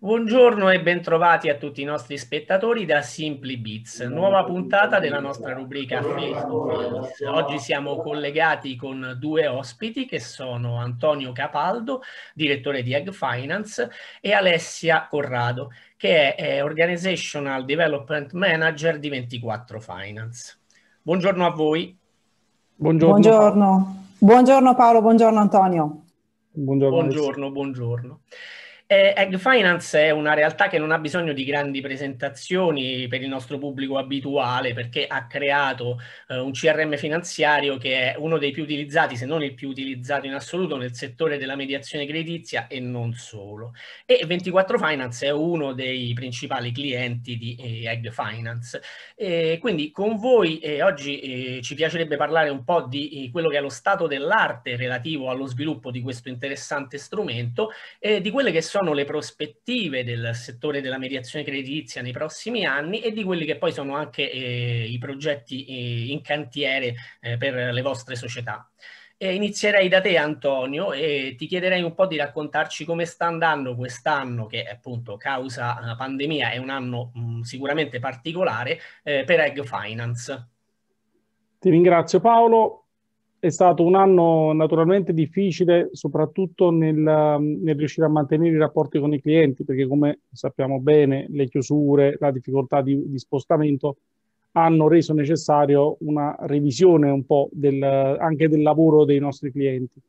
Buongiorno e bentrovati a tutti i nostri spettatori da Simply Beats, nuova puntata della nostra rubrica Facebook. Oggi siamo collegati con due ospiti che sono Antonio Capaldo, direttore di Egg Finance, e Alessia Corrado, che è Organizational Development Manager di 24 Finance. Buongiorno a voi. Buongiorno. Buongiorno, buongiorno Paolo, buongiorno Antonio. Buongiorno, buongiorno. buongiorno. Eh, Egg Finance è una realtà che non ha bisogno di grandi presentazioni per il nostro pubblico abituale perché ha creato eh, un CRM finanziario che è uno dei più utilizzati, se non il più utilizzato in assoluto nel settore della mediazione creditizia e non solo. E 24 Finance è uno dei principali clienti di eh, Egg Finance. E quindi con voi eh, oggi eh, ci piacerebbe parlare un po' di eh, quello che è lo stato dell'arte relativo allo sviluppo di questo interessante strumento e di quelle che sono sono le prospettive del settore della mediazione creditizia nei prossimi anni e di quelli che poi sono anche eh, i progetti eh, in cantiere eh, per le vostre società. E inizierei da te Antonio e ti chiederei un po' di raccontarci come sta andando quest'anno che appunto causa eh, pandemia è un anno mh, mm, sicuramente particolare eh, per Egg Finance. Ti ringrazio Paolo, è stato un anno naturalmente difficile, soprattutto nel, um, nel, riuscire a mantenere i rapporti con i clienti, perché come sappiamo bene le chiusure, la difficoltà di, di spostamento hanno reso necessario una revisione un po' del, anche del lavoro dei nostri clienti.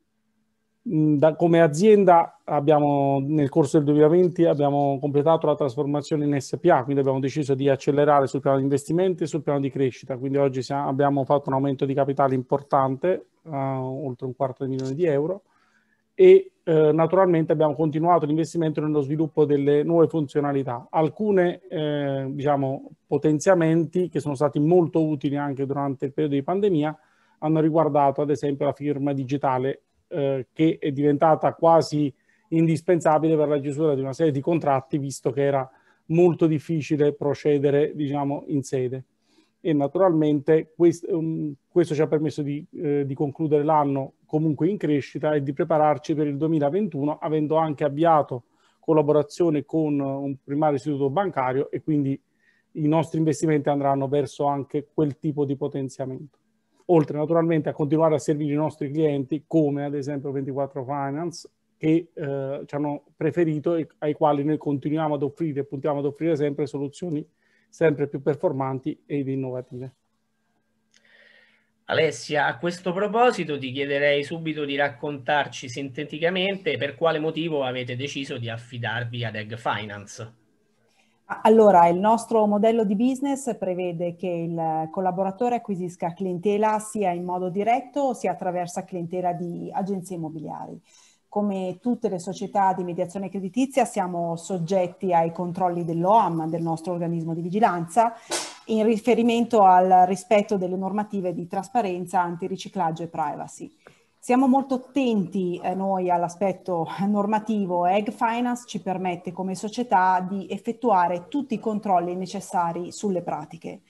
Da, come azienda abbiamo, nel corso del 2020 abbiamo completato la trasformazione in SPA, quindi abbiamo deciso di accelerare sul piano di investimenti e sul piano di crescita, quindi oggi siamo, abbiamo fatto un aumento di capitale importante, uh, oltre un quarto di milione di euro, e eh, naturalmente abbiamo continuato l'investimento nello sviluppo delle nuove funzionalità, alcune eh, diciamo, potenziamenti che sono stati molto utili anche durante il periodo di pandemia hanno riguardato ad esempio la firma digitale eh, che è diventata quasi indispensabile per la chiusura di una serie di contratti, visto che era molto difficile procedere diciamo, in sede. E naturalmente questo, um, questo ci ha permesso di, eh, di concludere l'anno comunque in crescita e di prepararci per il 2021, avendo anche avviato collaborazione con un primario istituto bancario e quindi i nostri investimenti andranno verso anche quel tipo di potenziamento oltre naturalmente a continuare a servire i nostri clienti come ad esempio 24 Finance che eh, ci hanno preferito e ai quali noi continuiamo ad offrire e puntiamo ad offrire sempre soluzioni sempre più performanti ed innovative. Alessia, a questo proposito ti chiederei subito di raccontarci sinteticamente per quale motivo avete deciso di affidarvi ad Egg Finance. Allora, il nostro modello di business prevede che il collaboratore acquisisca clientela sia in modo diretto sia attraverso clientela di agenzie immobiliari. Come tutte le società di mediazione creditizia siamo soggetti ai controlli dell'OAM, del nostro organismo di vigilanza, in riferimento al rispetto delle normative di trasparenza, antiriciclaggio e privacy. Siamo molto attenti eh, noi all'aspetto normativo. Egg Finance ci permette come società di effettuare tutti i controlli necessari sulle pratiche.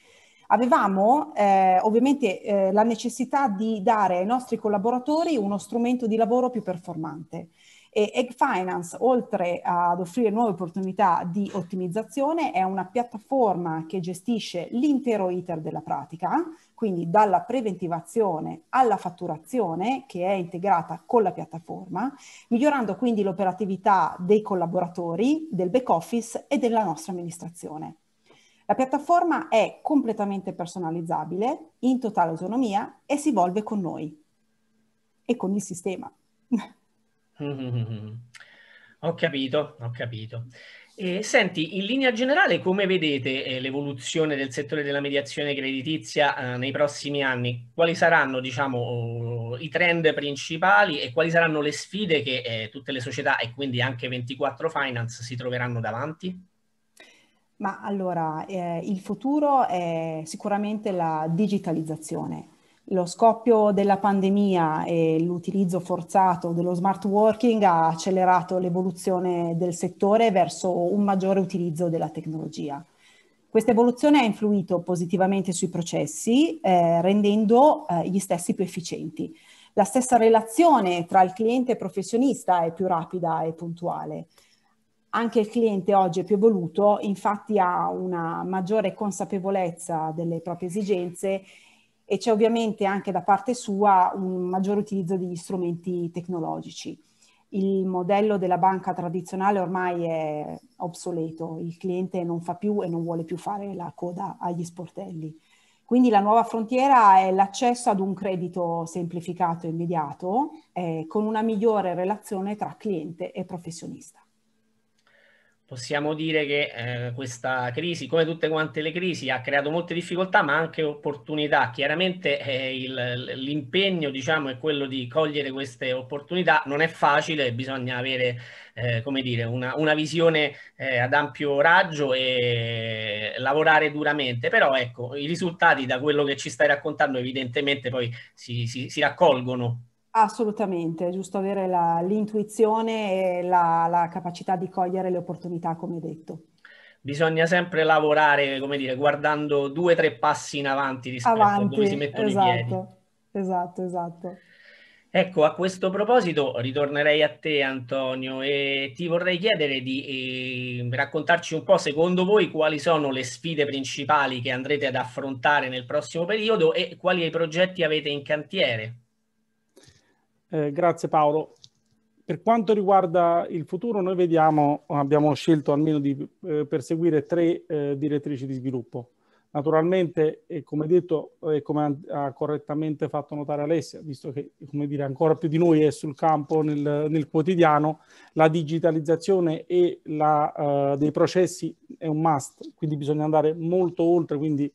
Avevamo eh, ovviamente eh, la necessità di dare ai nostri collaboratori uno strumento di lavoro più performante e Egg Finance, oltre ad offrire nuove opportunità di ottimizzazione, è una piattaforma che gestisce l'intero iter della pratica, quindi dalla preventivazione alla fatturazione che è integrata con la piattaforma, migliorando quindi l'operatività dei collaboratori, del back office e della nostra amministrazione. La piattaforma è completamente personalizzabile, in totale autonomia e si evolve con noi e con il sistema. ho capito, ho capito. Eh, senti, in linea generale come vedete eh, l'evoluzione del settore della mediazione creditizia eh, nei prossimi anni? Quali saranno diciamo, i trend principali e quali saranno le sfide che eh, tutte le società e quindi anche 24 Finance si troveranno davanti? Ma allora, eh, il futuro è sicuramente la digitalizzazione lo scoppio della pandemia e l'utilizzo forzato dello smart working ha accelerato l'evoluzione del settore verso un maggiore utilizzo della tecnologia. Questa evoluzione ha influito positivamente sui processi, eh, rendendo eh, gli stessi più efficienti. La stessa relazione tra il cliente e il professionista è più rapida e puntuale. Anche il cliente oggi è più evoluto, infatti ha una maggiore consapevolezza delle proprie esigenze e c'è ovviamente anche da parte sua un maggiore utilizzo degli strumenti tecnologici. Il modello della banca tradizionale ormai è obsoleto, il cliente non fa più e non vuole più fare la coda agli sportelli. Quindi la nuova frontiera è l'accesso ad un credito semplificato e immediato eh, con una migliore relazione tra cliente e professionista possiamo dire che eh, questa crisi, come tutte quante le crisi, ha creato molte difficoltà ma anche opportunità. Chiaramente eh, il, l'impegno diciamo, è quello di cogliere queste opportunità, non è facile, bisogna avere eh, come dire, una, una visione eh, ad ampio raggio e lavorare duramente, però ecco, i risultati da quello che ci stai raccontando evidentemente poi si, si, si raccolgono. Assolutamente, è giusto avere la, l'intuizione e la, la capacità di cogliere le opportunità, come detto bisogna sempre lavorare, come dire, guardando due o tre passi in avanti rispetto avanti, a dove si mettono esatto, i piedi. Esatto, esatto, esatto. Ecco, a questo proposito ritornerei a te Antonio e ti vorrei chiedere di eh, raccontarci un po' secondo voi quali sono le sfide principali che andrete ad affrontare nel prossimo periodo e quali progetti avete in cantiere. Eh, grazie Paolo. Per quanto riguarda il futuro, noi vediamo, abbiamo scelto almeno di eh, perseguire tre eh, direttrici di sviluppo. Naturalmente, e come detto e come ha correttamente fatto notare Alessia, visto che come dire, ancora più di noi è sul campo nel, nel quotidiano, la digitalizzazione e la, uh, dei processi è un must, quindi bisogna andare molto oltre, quindi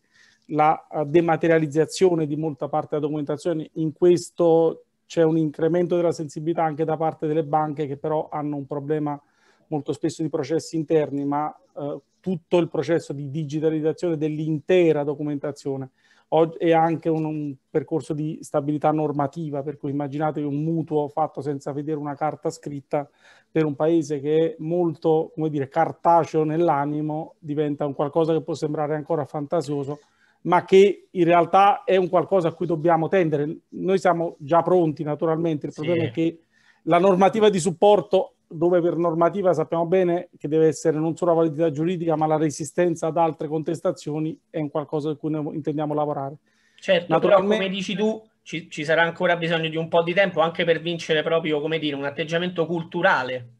la eh, dematerializzazione di molta parte della documentazione in questo c'è un incremento della sensibilità anche da parte delle banche che però hanno un problema molto spesso di processi interni, ma eh, tutto il processo di digitalizzazione dell'intera documentazione è anche un, un, percorso di stabilità normativa, per cui immaginate un mutuo fatto senza vedere una carta scritta per un paese che è molto, come dire, cartaceo nell'animo, diventa un qualcosa che può sembrare ancora fantasioso, ma che in realtà è un qualcosa a cui dobbiamo tendere. Noi siamo già pronti, naturalmente, il problema è che la normativa di supporto, dove per normativa sappiamo bene che deve essere non solo la validità giuridica, ma la resistenza ad altre contestazioni, è un qualcosa su cui noi intendiamo lavorare. Certo, naturalmente, però come dici tu, ci, ci sarà ancora bisogno di un po' di tempo anche per vincere proprio, come dire, un atteggiamento culturale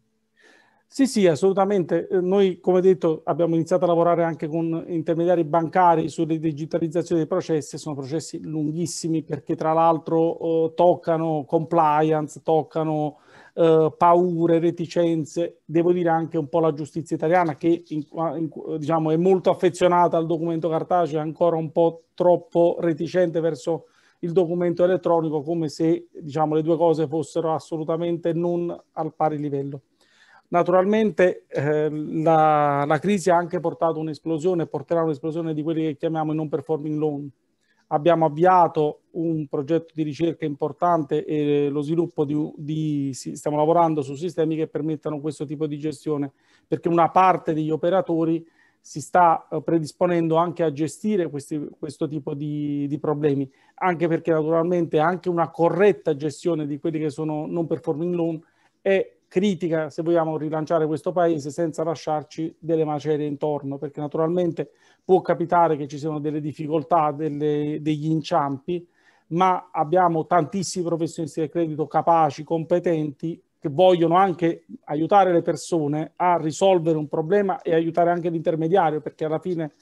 sì, sì, assolutamente. Eh, noi, come detto, abbiamo iniziato a lavorare anche con intermediari bancari sulle digitalizzazioni dei processi, sono processi lunghissimi perché tra l'altro eh, toccano compliance, toccano eh, paure, reticenze, devo dire anche un po' la giustizia italiana che in, in, diciamo, è molto affezionata al documento cartaceo, è ancora un po' troppo reticente verso il documento elettronico, come se diciamo, le due cose fossero assolutamente non al pari livello. Naturalmente eh, la, la, crisi ha anche portato un'esplosione, porterà un'esplosione di quelli che chiamiamo i non performing loan. Abbiamo avviato un progetto di ricerca importante e lo sviluppo di, di stiamo lavorando su sistemi che permettano questo tipo di gestione, perché una parte degli operatori si sta eh, predisponendo anche a gestire questi, questo tipo di, di, problemi, anche perché naturalmente anche una corretta gestione di quelli che sono non performing loan è critica se vogliamo rilanciare questo paese senza lasciarci delle macerie intorno, perché naturalmente può capitare che ci siano delle difficoltà, delle, degli inciampi, ma abbiamo tantissimi professionisti del credito capaci, competenti, che vogliono anche aiutare le persone a risolvere un problema e aiutare anche l'intermediario, perché alla fine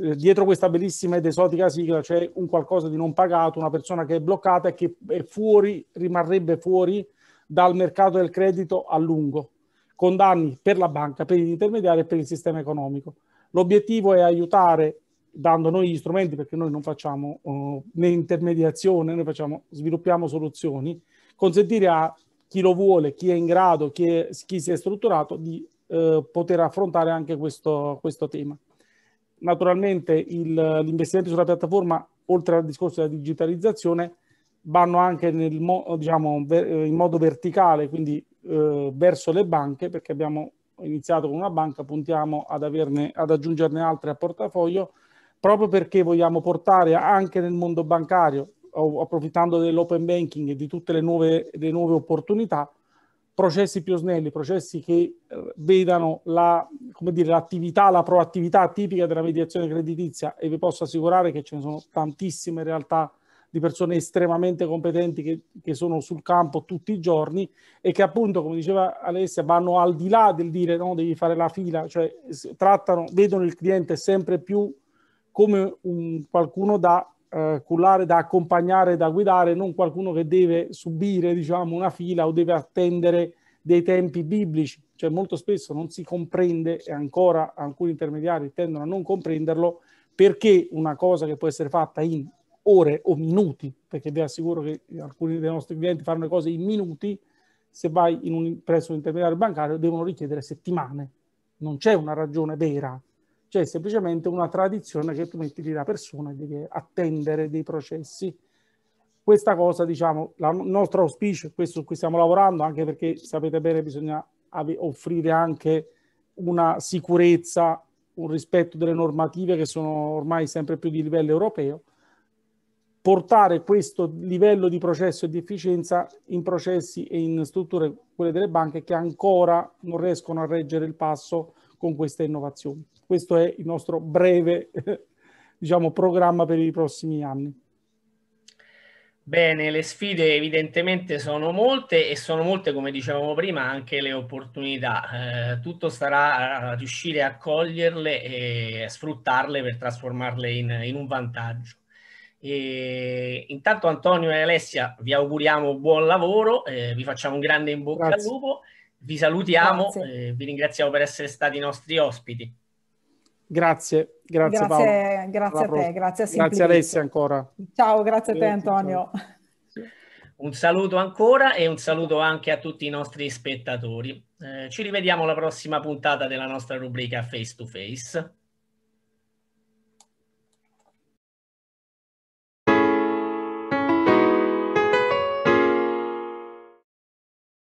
eh, dietro questa bellissima ed esotica sigla c'è un qualcosa di non pagato, una persona che è bloccata e che è fuori, rimarrebbe fuori dal mercato del credito a lungo, con danni per la banca, per gli intermediari e per il sistema economico. L'obiettivo è aiutare, dando noi gli strumenti, perché noi non facciamo uh, né intermediazione, noi facciamo, sviluppiamo soluzioni, consentire a chi lo vuole, chi è in grado, chi, è, chi si è strutturato, di uh, poter affrontare anche questo, questo tema. Naturalmente il, l'investimento sulla piattaforma, oltre al discorso della digitalizzazione, vanno anche nel mo- diciamo, eh, in modo verticale, quindi eh, verso le banche, perché abbiamo iniziato con una banca, puntiamo ad, averne, ad aggiungerne altre a portafoglio, proprio perché vogliamo portare anche nel mondo bancario, approfittando dell'open banking e di tutte le nuove, le nuove opportunità, processi più snelli, processi che eh, vedano la, dire, l'attività, la proattività tipica della mediazione creditizia e vi posso assicurare che ce ne sono tantissime realtà di persone estremamente competenti che, che, sono sul campo tutti i giorni e che appunto, come diceva Alessia, vanno al di là del dire no, devi fare la fila, cioè trattano, vedono il cliente sempre più come un, qualcuno da eh, cullare, da accompagnare, da guidare, non qualcuno che deve subire diciamo, una fila o deve attendere dei tempi biblici, cioè molto spesso non si comprende e ancora alcuni intermediari tendono a non comprenderlo perché una cosa che può essere fatta in ore o minuti, perché vi assicuro che alcuni dei nostri clienti fanno le cose in minuti, se vai in un, presso intermediario bancario devono richiedere settimane. Non c'è una ragione vera, c'è semplicemente una tradizione che tu metti lì la persona e devi attendere dei processi. Questa cosa, diciamo, il nostro auspicio, questo su cui stiamo lavorando, anche perché sapete bene bisogna ave, offrire anche una sicurezza, un rispetto delle normative che sono ormai sempre più di livello europeo, portare questo livello di processo e di efficienza in processi e in strutture, quelle delle banche, che ancora non riescono a reggere il passo con queste innovazioni. Questo è il nostro breve diciamo, programma per i prossimi anni. Bene, le sfide evidentemente sono molte e sono molte, come dicevamo prima, anche le opportunità. Eh, tutto starà a riuscire a coglierle e a sfruttarle per trasformarle in, in un vantaggio. E intanto Antonio e Alessia vi auguriamo buon lavoro, eh, vi facciamo un grande in bocca Grazie. al lupo, vi salutiamo, eh, vi ringraziamo per essere stati i nostri ospiti. Grazie, grazie, grazie, grazie a te, grazie a Grazie Alessia ancora. Ciao, grazie a te Antonio. Un saluto ancora e un saluto anche a tutti i nostri spettatori. Eh, ci rivediamo alla prossima puntata della nostra rubrica Face to Face.